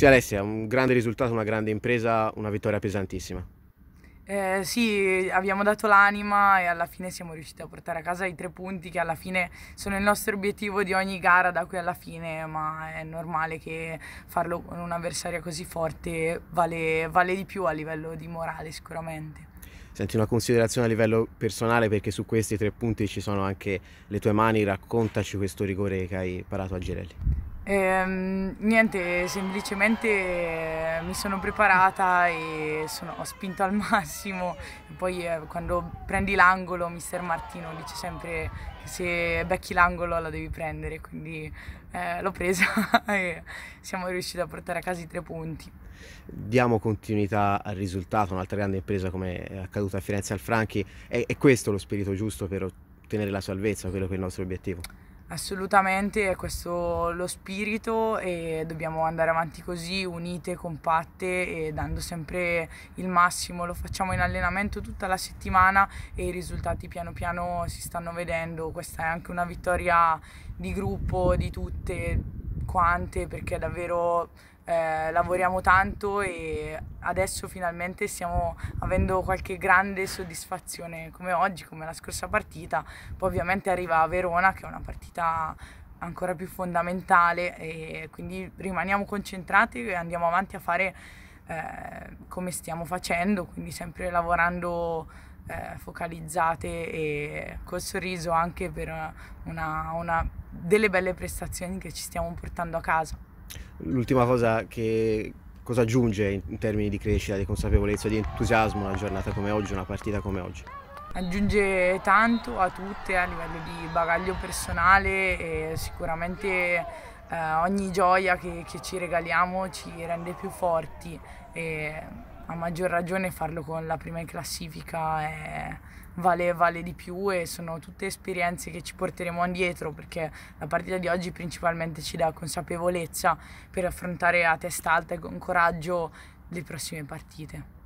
Sì Alessia, un grande risultato, una grande impresa, una vittoria pesantissima. Eh, sì, abbiamo dato l'anima e alla fine siamo riusciti a portare a casa i tre punti che alla fine sono il nostro obiettivo di ogni gara da qui alla fine, ma è normale che farlo con un avversario così forte vale, vale di più a livello di morale sicuramente. Senti una considerazione a livello personale perché su questi tre punti ci sono anche le tue mani, raccontaci questo rigore che hai parato a Girelli. Ehm, niente, semplicemente eh, mi sono preparata e sono, ho spinto al massimo. E poi eh, quando prendi l'angolo, mister Martino dice sempre che se becchi l'angolo la devi prendere, quindi eh, l'ho presa e siamo riusciti a portare a casa i tre punti. Diamo continuità al risultato, un'altra grande impresa come è accaduta a Firenze al Franchi, è, è questo lo spirito giusto per ottenere la salvezza, quello che è il nostro obiettivo? Assolutamente, è questo lo spirito e dobbiamo andare avanti così, unite, compatte e dando sempre il massimo. Lo facciamo in allenamento tutta la settimana e i risultati piano piano si stanno vedendo. Questa è anche una vittoria di gruppo, di tutte, quante perché davvero eh, lavoriamo tanto e adesso finalmente stiamo avendo qualche grande soddisfazione come oggi, come la scorsa partita. Poi ovviamente arriva a Verona che è una partita ancora più fondamentale e quindi rimaniamo concentrati e andiamo avanti a fare eh, come stiamo facendo, quindi sempre lavorando eh, focalizzate e col sorriso anche per una, una delle belle prestazioni che ci stiamo portando a casa. L'ultima cosa che cosa aggiunge in termini di crescita, di consapevolezza, di entusiasmo una giornata come oggi, una partita come oggi? Aggiunge tanto a tutte a livello di bagaglio personale e sicuramente eh, ogni gioia che, che ci regaliamo ci rende più forti. E a maggior ragione farlo con la prima in classifica è, eh, vale, vale, di più e sono tutte esperienze che ci porteremo indietro perché la partita di oggi principalmente ci dà consapevolezza per affrontare a testa alta e con coraggio le prossime partite.